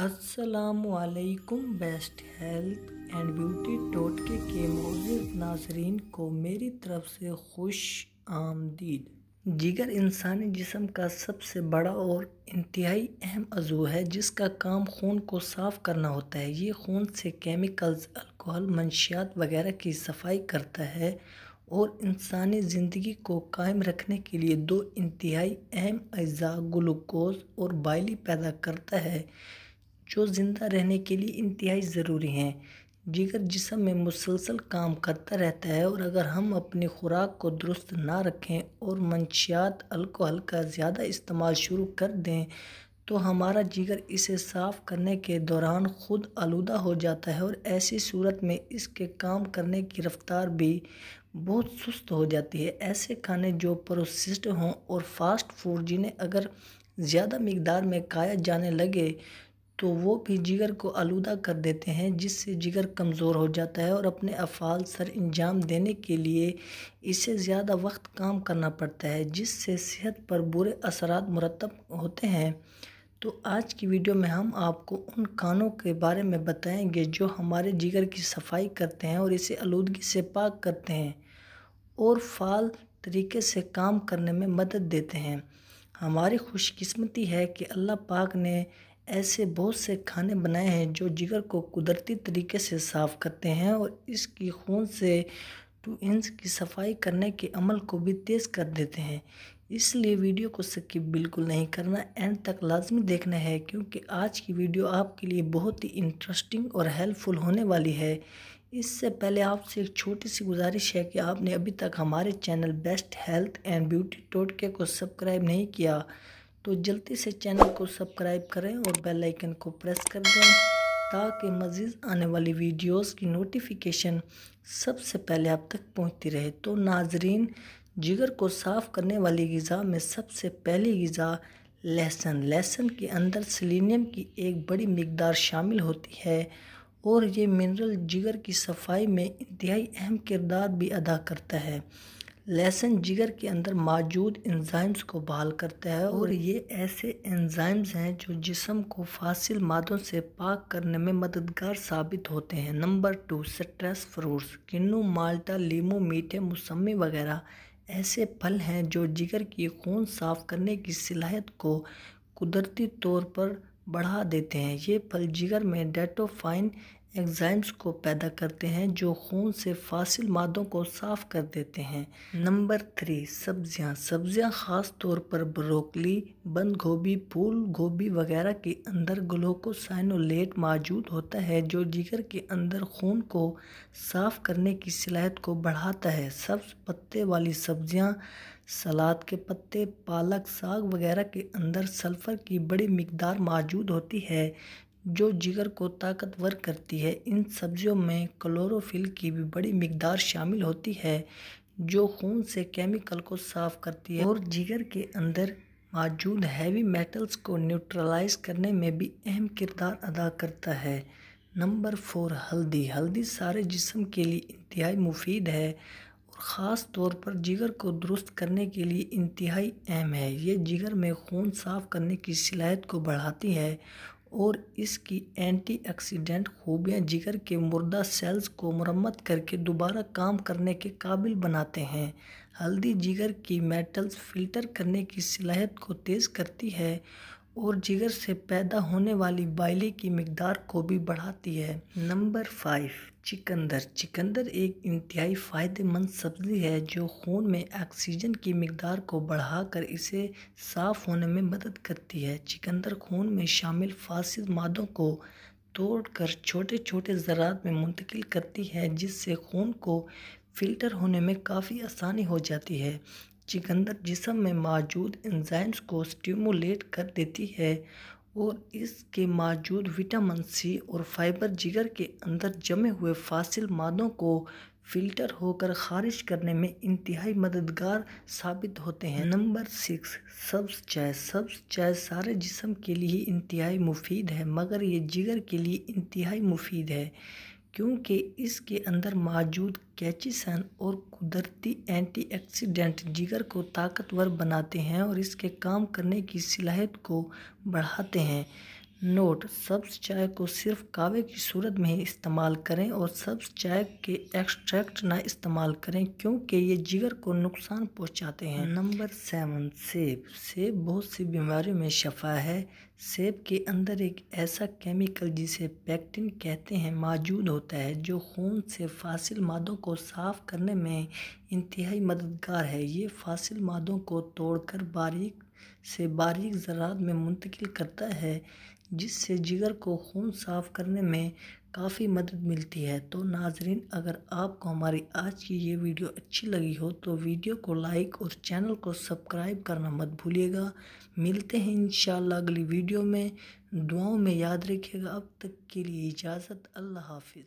असलकुम best health and beauty टोट के के मोजिज नाजरीन को मेरी तरफ से खुश आमदीद जिगर इंसानी जिसम का सबसे बड़ा और इंतहाई अहम अजू है जिसका काम खून को साफ़ करना होता है ये खून से केमिकल्स अल्कोहल मंशियात वगैरह की सफाई करता है और इंसानी ज़िंदगी को कायम रखने के लिए दो इंतहाई अहम अज्जा ग्लूकोज और बाइली पैदा करता है जो ज़िंदा रहने के लिए इंतहाई ज़रूरी हैं जिगर जिसम में मुसलसल काम करता रहता है और अगर हम अपनी खुराक को दुरुस्त ना रखें और मंशियात अल्कोहल का ज़्यादा इस्तेमाल शुरू कर दें तो हमारा जिगर इसे साफ़ करने के दौरान ख़ुद आलूदा हो जाता है और ऐसी सूरत में इसके काम करने की रफ़्तार भी बहुत सुस्त हो जाती है ऐसे खाने जो प्रोसेस्ड हों और फास्ट फूड जिन्हें अगर ज़्यादा मकदार में खाया जाने लगे तो वो भी जिगर को आलूदा कर देते हैं जिससे जिगर कमज़ोर हो जाता है और अपने अफ़ाल सर अंजाम देने के लिए इसे ज़्यादा वक्त काम करना पड़ता है जिससे सेहत पर बुरे असरात मुरतब होते हैं तो आज की वीडियो में हम आपको उन कानों के बारे में बताएंगे जो हमारे जिगर की सफाई करते हैं और इसे आलूदगी से पाक करते हैं और फाल तरीके से काम करने में मदद देते हैं हमारी खुशकस्मती है कि अल्लाह पाक ने ऐसे बहुत से खाने बनाए हैं जो जिगर को कुदरती तरीके से साफ़ करते हैं और इसकी खून से टू इंच की सफाई करने के अमल को भी तेज़ कर देते हैं इसलिए वीडियो को सकी बिल्कुल नहीं करना एंड तक लाजमी देखना है क्योंकि आज की वीडियो आपके लिए बहुत ही इंटरेस्टिंग और हेल्पफुल होने वाली है इससे पहले आपसे एक छोटी सी गुजारिश है कि आपने अभी तक हमारे channel best health and beauty टोटके को सब्सक्राइब नहीं किया तो जल्दी से चैनल को सब्सक्राइब करें और बेल आइकन को प्रेस कर दें ताकि मज़ीद आने वाली वीडियोस की नोटिफिकेशन सबसे पहले आप तक पहुंचती रहे तो नाजरीन जिगर को साफ़ करने वाली गज़ा में सबसे पहली गज़ा लहसन लहसन के अंदर सिलीनियम की एक बड़ी मकदार शामिल होती है और ये मिनरल जिगर की सफाई में इंतहाई अहम किरदार भी अदा करता है लहसुन जिगर के अंदर मौजूद एंजाइम्स को बहाल करता है और ये ऐसे एंजाइम्स हैं जो जिसम को फासिल मादों से पाक करने में मददगार साबित होते हैं नंबर टू स्ट्रेस फ्रूट्स किन्नू माल्टा लीमू मीठे मौसमी वगैरह ऐसे फल हैं जो जिगर की खून साफ करने की सलाहियत को कुदरती तौर पर बढ़ा देते हैं ये फल जिगर में डेटोफाइन एग्जाइम्स को पैदा करते हैं जो खून से फासिल मादों को साफ कर देते हैं नंबर थ्री सब्जियां सब्जियां ख़ास तौर पर ब्रोकली बंद गोभी फूल गोभी वगैरह के अंदर ग्लूकोसाइनोलेट मौजूद होता है जो जिगर के अंदर खून को साफ करने की सलाहत को बढ़ाता है सब्ज पत्ते वाली सब्जियां सलाद के पत्ते पालक साग वगैरह के अंदर सल्फ़र की बड़ी मकदार मौजूद होती है जो जिगर को ताकतवर करती है इन सब्जियों में क्लोरोफिल की भी बड़ी मिकदार शामिल होती है जो खून से केमिकल को साफ करती है और जिगर के अंदर मौजूद हैवी मेटल्स को न्यूट्रलाइज करने में भी अहम किरदार अदा करता है नंबर फोर हल्दी हल्दी सारे जिसम के लिए इंतहाई मुफीद है और ख़ास तौर पर जिगर को दुरुस्त करने के लिए इंतहाई अहम है ये जिगर में खून साफ करने की सलाहियत को बढ़ाती है और इसकी एंटीऑक्सीडेंट खूबियाँ जिगर के मुर्दा सेल्स को मरम्मत करके दोबारा काम करने के काबिल बनाते हैं हल्दी जिगर की मेटल्स फ़िल्टर करने की सलाहियत को तेज़ करती है और जिगर से पैदा होने वाली बाइली की मकदार को भी बढ़ाती है नंबर फाइव चिकंदर चिकंदर एक इंतहाई फ़ायदेमंद सब्ज़ी है जो खून में ऑक्सीजन की मकदार को बढ़ाकर इसे साफ़ होने में मदद करती है चिकंदर खून में शामिल फासिद मादों को तोड़कर छोटे छोटे ज़रात में मुंतकिल करती है जिससे खून को फ़िल्टर होने में काफ़ी आसानी हो जाती है चिकंदर जिसम में मौजूद एंजाइम्स को स्टिमुलेट कर देती है और इसके मौजूद विटामिन सी और फाइबर जिगर के अंदर जमे हुए फासिल मादों को फ़िल्टर होकर खारिज करने में इंतहाई मददगार साबित होते हैं नंबर सिक्स सब्ज़ चाय सब्ज़ चाय सारे जिसम के लिए इंतहाई मुफीद है मगर ये जिगर के लिए इंतहाई मुफीद है क्योंकि इसके अंदर मौजूद कैचीसन और कुदरती एंटीऑक्सीडेंट जिगर को ताकतवर बनाते हैं और इसके काम करने की सलाहियत को बढ़ाते हैं नोट सब्ज चाय को सिर्फ कावे की सूरत में ही इस्तेमाल करें और सब्ज चाय के एक्सट्रैक्ट ना इस्तेमाल करें क्योंकि ये जिगर को नुकसान पहुंचाते हैं नंबर सेवन सेब सेब बहुत सी बीमारियों में शफा है सेब के अंदर एक ऐसा केमिकल जिसे पैक्टिन कहते हैं मौजूद होता है जो खून से फासिल मादों को साफ करने में इंतहाई मददगार है ये फासिल मादों को तोड़कर बारीक से बारीक ज़रात में मुंतकिल करता है जिससे जिगर को खून साफ़ करने में काफ़ी मदद मिलती है तो नाजरीन अगर आपको हमारी आज की ये वीडियो अच्छी लगी हो तो वीडियो को लाइक और चैनल को सब्सक्राइब करना मत भूलिएगा मिलते हैं इन अगली वीडियो में दुआओं में याद रखिएगा अब तक के लिए इजाज़त अल्लाह हाफिज़